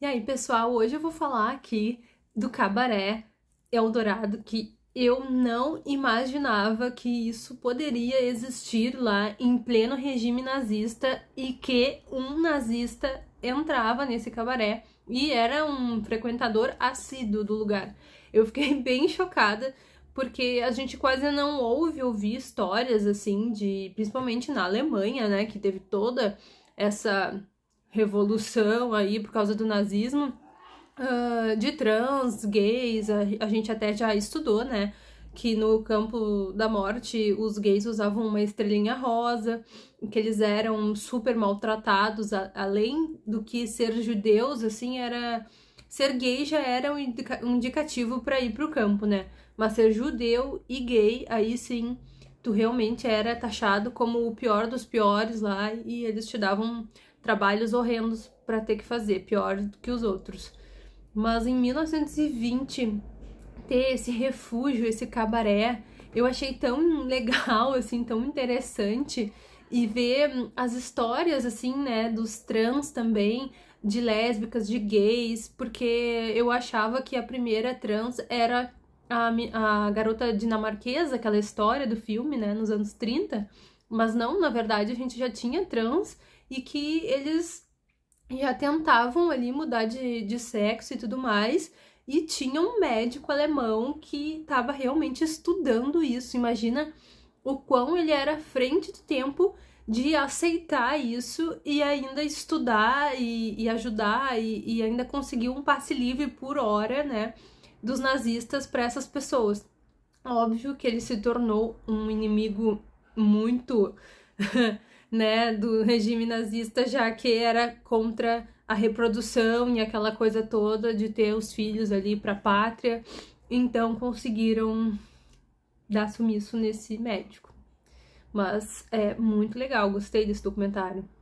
E aí, pessoal, hoje eu vou falar aqui do Cabaré Eldorado, que eu não imaginava que isso poderia existir lá em pleno regime nazista e que um nazista entrava nesse cabaré e era um frequentador assíduo do lugar. Eu fiquei bem chocada porque a gente quase não ouve ouvir histórias assim de, principalmente na Alemanha, né, que teve toda essa revolução aí por causa do nazismo, uh, de trans, gays, a, a gente até já estudou, né? que no campo da morte os gays usavam uma estrelinha rosa, que eles eram super maltratados, a, além do que ser judeus, assim, era ser gay já era um, indica, um indicativo para ir pro campo, né? Mas ser judeu e gay, aí sim, tu realmente era taxado como o pior dos piores lá e eles te davam trabalhos horrendos para ter que fazer, pior do que os outros. Mas em 1920 ter esse refúgio, esse cabaré, eu achei tão legal, assim, tão interessante e ver hum, as histórias assim, né, dos trans também, de lésbicas, de gays, porque eu achava que a primeira trans era a, a garota dinamarquesa, aquela história do filme, né, nos anos 30, mas não, na verdade a gente já tinha trans e que eles já tentavam ali mudar de, de sexo e tudo mais. E tinha um médico alemão que estava realmente estudando isso. Imagina o quão ele era à frente do tempo de aceitar isso e ainda estudar e, e ajudar e, e, ainda conseguir um passe livre por hora, né, dos nazistas para essas pessoas. Óbvio que ele se tornou um inimigo muito né, do regime nazista, já que era contra a reprodução e aquela coisa toda de ter os filhos ali para a pátria. Então conseguiram dar sumiço nesse médico. Mas é muito legal, gostei desse documentário.